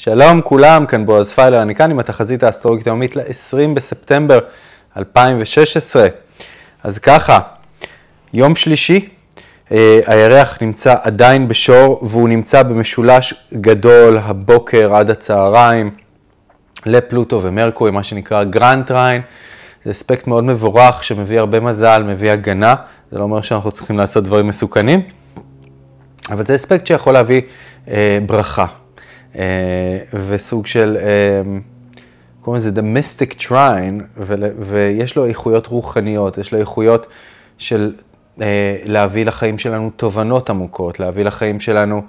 שלום כולם, כאן בועז פיילר, אני כאן עם התחזית האסטרולוגית היומית ל-20 בספטמבר 2016. אז ככה, יום שלישי, אה, הירח נמצא עדיין בשור והוא נמצא במשולש גדול הבוקר עד הצהריים לפלוטו ומרקורי, מה שנקרא גרנט ריין. זה אספקט מאוד מבורך שמביא הרבה מזל, מביא הגנה, זה לא אומר שאנחנו צריכים לעשות דברים מסוכנים, אבל זה אספקט שיכול להביא אה, ברכה. אה, וסוג של, אה, קוראים לזה The Mystic Trine, ויש לו איכויות רוחניות, יש לו איכויות של אה, להביא לחיים שלנו תובנות עמוקות, להביא לחיים שלנו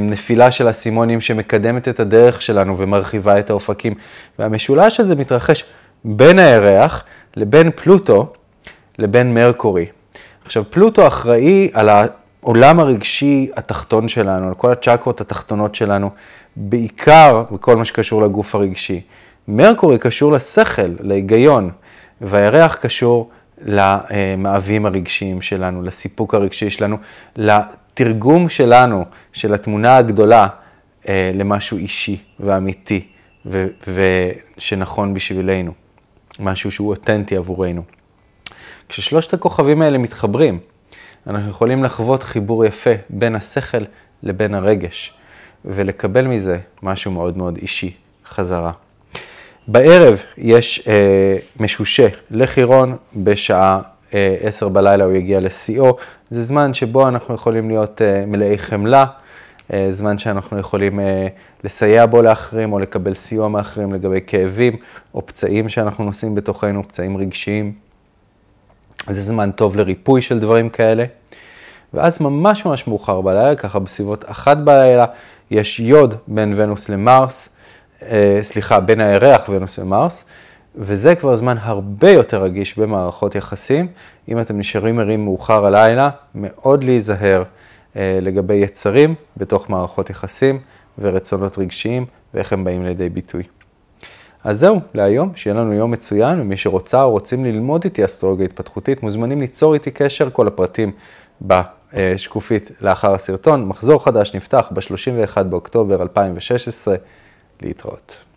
נפילה של אסימונים שמקדמת את הדרך שלנו ומרחיבה את האופקים. והמשולש הזה מתרחש בין הירח לבין פלוטו לבין מרקורי. עכשיו, פלוטו אחראי על, העולם הרגשי התחתון שלנו, על כל הצ'קרות התחתונות שלנו, בעיקר בכל מה שקשור לגוף הרגשי. מרקורי קשור לשכל, להיגיון, והירח קשור למאווים הרגשיים שלנו, לסיפוק הרגשי שלנו, לתרגום שלנו, של התמונה הגדולה, אה, למשהו אישי ואמיתי, ושנכון בשבילנו, משהו שהוא אותנטי עבורנו. כששלושת הכוכבים האלה מתחברים, אנחנו יכולים לחוות חיבור יפה בין השכל לבין הרגש, ולקבל מזה משהו מאוד מאוד אישי חזרה. בערב יש אה, משושה לחירון, בשעה אה, עשר אה, בלילה הוא יגיע לשיאו. זה זמן שבו אנחנו יכולים להיות אה, מלאי חמלה, אה, זמן שאנחנו יכולים אה, לסייע בו לאחרים או לקבל סיוע מאחרים לגבי כאבים או פצעים שאנחנו נושאים בתוכנו, פצעים רגשיים. זה זמן טוב לריפוי של דברים כאלה. ואז ממש ממש מאוחר בלילה, ככה בסביבות אחת בלילה, יש יוד בין ונוס למרס, אה, סליחה, בין הירח ונוס למרס, וזה כבר זמן הרבה יותר רגיש במערכות יחסים. אם אתם נשארים ערים מאוחר הלילה, מאוד להיזהר אה, לגבי יצרים בתוך מערכות יחסים ורצונות רגשיים ואיך הם באים לידי ביטוי. אז זהו, להיום, שיהיה לנו יום מצוין, ומי שרוצה או רוצים ללמוד איתי אסטרולוגיה התפתחותית, מוזמנים ליצור איתי קשר, כל הפרטים בשקופית לאחר הסרטון. מחזור חדש נפתח ב-31 באוקטובר 2016, להתראות.